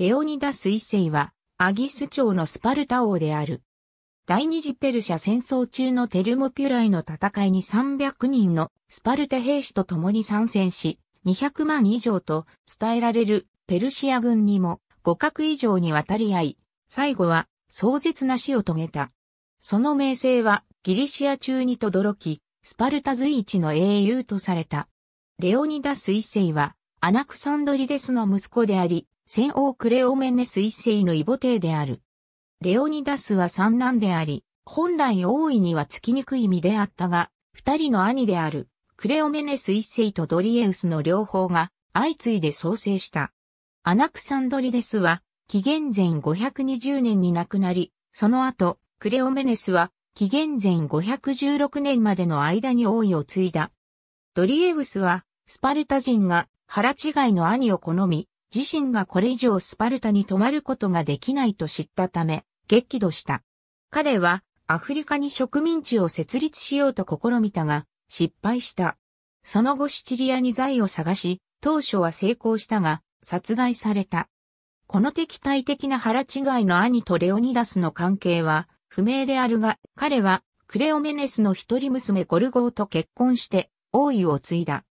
レオニダス一世は、アギス朝のスパルタ王である。第二次ペルシャ戦争中のテルモピュライの戦いに300人のスパルタ兵士と共に参戦し、200万以上と伝えられるペルシア軍にも互角以上に渡り合い、最後は壮絶な死を遂げた。その名声はギリシア中にとどろき、スパルタ随一の英雄とされた。レオニダス一世はアナクサンドリデスの息子であり、戦王クレオメネス一世の異母帝である。レオニダスは三男であり、本来大いにはつきにくい身であったが、二人の兄である、クレオメネス一世とドリエウスの両方が相次いで創生した。アナクサンドリデスは、紀元前520年に亡くなり、その後、クレオメネスは、紀元前516年までの間に王位を継いだ。ドリエウスは、スパルタ人が腹違いの兄を好み、自身がこれ以上スパルタに泊まることができないと知ったため、激怒した。彼はアフリカに植民地を設立しようと試みたが、失敗した。その後シチリアに財を探し、当初は成功したが、殺害された。この敵対的な腹違いの兄とレオニダスの関係は不明であるが、彼はクレオメネスの一人娘ゴルゴーと結婚して王位を継いだ。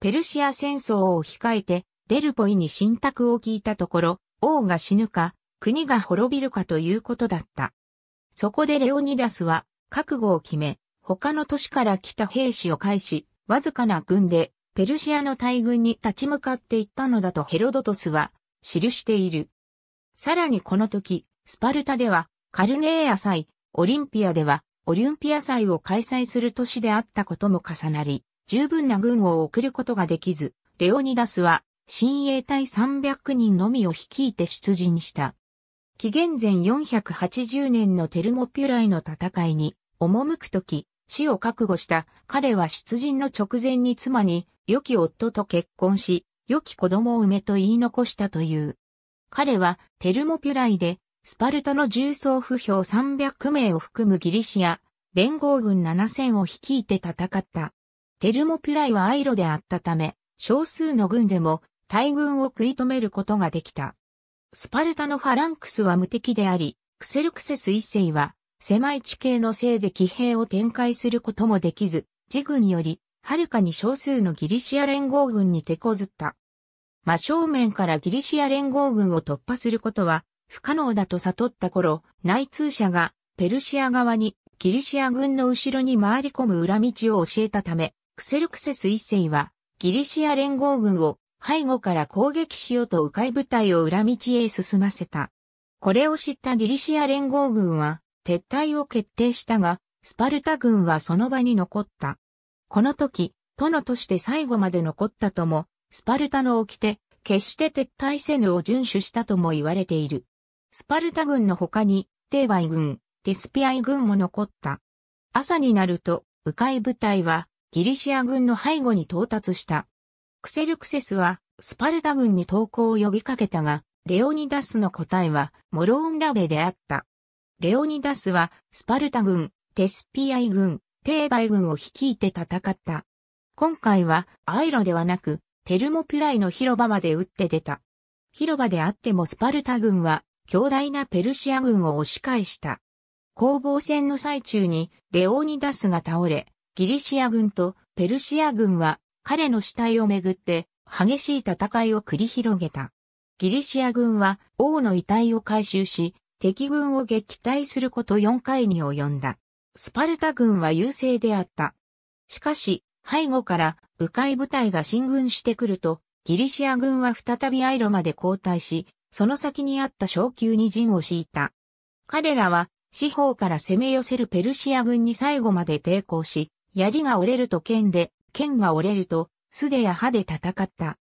ペルシア戦争を控えてデルポイに信託を聞いたところ、王が死ぬか、国が滅びるかということだった。そこでレオニダスは、覚悟を決め、他の都市から来た兵士を返し、わずかな軍で、ペルシアの大軍に立ち向かっていったのだとヘロドトスは、記している。さらにこの時、スパルタでは、カルネーア祭、オリンピアでは、オリンピア祭を開催する都市であったことも重なり、十分な軍を送ることができず、レオニダスは親衛隊300人のみを率いて出陣した。紀元前480年のテルモピュライの戦いに、赴くとき、死を覚悟した彼は出陣の直前に妻に、良き夫と結婚し、良き子供を産めと言い残したという。彼はテルモピュライで、スパルタの重装不評300名を含むギリシア、連合軍7000を率いて戦った。テルモピュライはアイロであったため、少数の軍でも大軍を食い止めることができた。スパルタのファランクスは無敵であり、クセルクセス一世は、狭い地形のせいで騎兵を展開することもできず、自軍により、はるかに少数のギリシア連合軍に手こずった。真正面からギリシア連合軍を突破することは不可能だと悟った頃、内通者がペルシア側にギリシア軍の後ろに回り込む裏道を教えたため、クセルクセス一世はギリシア連合軍を背後から攻撃しようと迂回部隊を裏道へ進ませた。これを知ったギリシア連合軍は撤退を決定したが、スパルタ軍はその場に残った。この時、殿として最後まで残ったとも、スパルタの掟、決して撤退せぬを遵守したとも言われている。スパルタ軍の他に、テーバイ軍、テスピアイ軍も残った。朝になると、迂回部隊は、ギリシア軍の背後に到達した。クセルクセスは、スパルタ軍に投降を呼びかけたが、レオニダスの答えは、モローンラベであった。レオニダスは、スパルタ軍、テスピアイ軍、テーバイ軍を率いて戦った。今回は、アイロではなく、テルモピュライの広場まで打って出た。広場であってもスパルタ軍は、強大なペルシア軍を押し返した。攻防戦の最中に、レオニダスが倒れ、ギリシア軍とペルシア軍は彼の死体をめぐって激しい戦いを繰り広げた。ギリシア軍は王の遺体を回収し、敵軍を撃退すること4回に及んだ。スパルタ軍は優勢であった。しかし、背後から迂回部隊が進軍してくると、ギリシア軍は再びアイロまで後退し、その先にあった昇級に陣を敷いた。彼らは四方から攻め寄せるペルシア軍に最後まで抵抗し、槍が折れると剣で剣が折れると、素手や歯で戦った。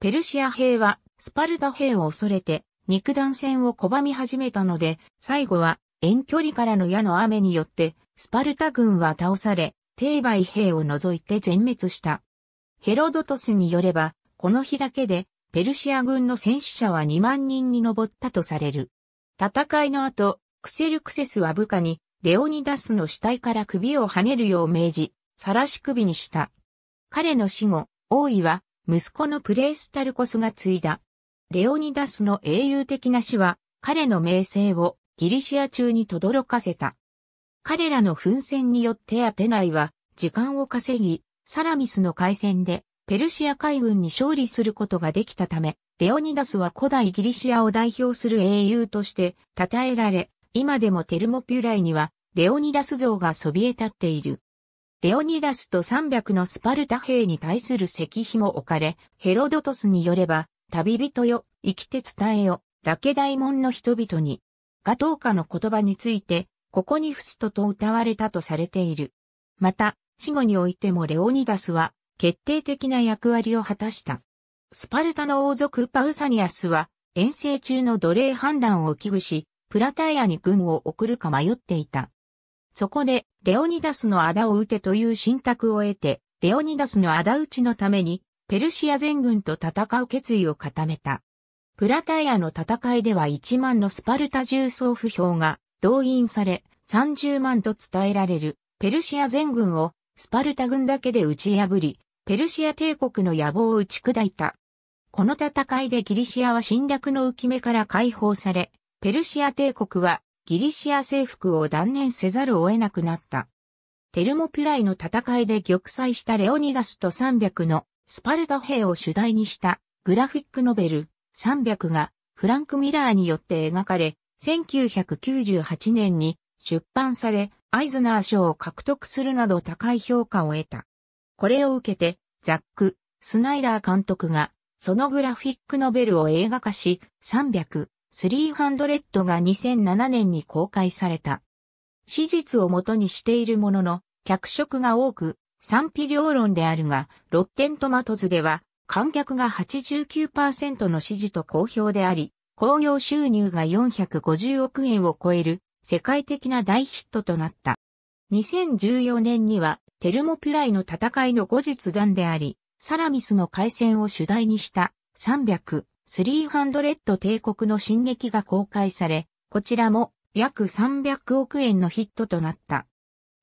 ペルシア兵は、スパルタ兵を恐れて、肉弾戦を拒み始めたので、最後は、遠距離からの矢の雨によって、スパルタ軍は倒され、帝媒兵を除いて全滅した。ヘロドトスによれば、この日だけで、ペルシア軍の戦死者は2万人に上ったとされる。戦いの後、クセルクセスは部下に、レオニダスの死体から首を跳ねるよう命じ、晒し首にした。彼の死後、王位は息子のプレイスタルコスが継いだ。レオニダスの英雄的な死は彼の名声をギリシア中に轟かせた。彼らの奮戦によってアテナイは時間を稼ぎ、サラミスの海戦でペルシア海軍に勝利することができたため、レオニダスは古代ギリシアを代表する英雄として称えられ、今でもテルモピュライにはレオニダス像がそびえ立っている。レオニダスと300のスパルタ兵に対する石碑も置かれ、ヘロドトスによれば、旅人よ、生きて伝えよ、ラケダイモンの人々に、ガトーカの言葉について、ここにフストと歌われたとされている。また、死後においてもレオニダスは、決定的な役割を果たした。スパルタの王族パウサニアスは、遠征中の奴隷反乱を危惧し、プラタイアに軍を送るか迷っていた。そこで、レオニダスの仇を撃てという信託を得て、レオニダスの仇討ちのために、ペルシア全軍と戦う決意を固めた。プラタイアの戦いでは1万のスパルタ重装不評が動員され、30万と伝えられる、ペルシア全軍をスパルタ軍だけで打ち破り、ペルシア帝国の野望を打ち砕いた。この戦いでギリシアは侵略の浮き目から解放され、ペルシア帝国はギリシア征服を断念せざるを得なくなった。テルモピュライの戦いで玉砕したレオニダスと300のスパルタ兵を主題にしたグラフィックノベル300がフランク・ミラーによって描かれ、1998年に出版され、アイズナー賞を獲得するなど高い評価を得た。これを受けて、ザック・スナイダー監督が、そのグラフィックノベルを映画化し、300、300が2007年に公開された。史実をもとにしているものの、脚色が多く、賛否両論であるが、ロッテントマトズでは、観客が89%の支持と好評であり、興行収入が450億円を超える世界的な大ヒットとなった。2014年にはテルモピュライの戦いの後日談であり、サラミスの海戦を主題にした300 300帝国の進撃が公開され、こちらも約300億円のヒットとなった。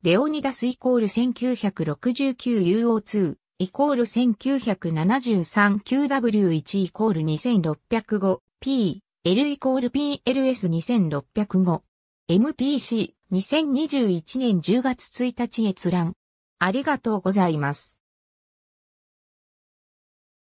レオニダスイコール 1969UO2 イコール 1973QW1 イコール 2605P L イコール PLS2605 MPC2021 年10月1日閲覧ありがとうございます。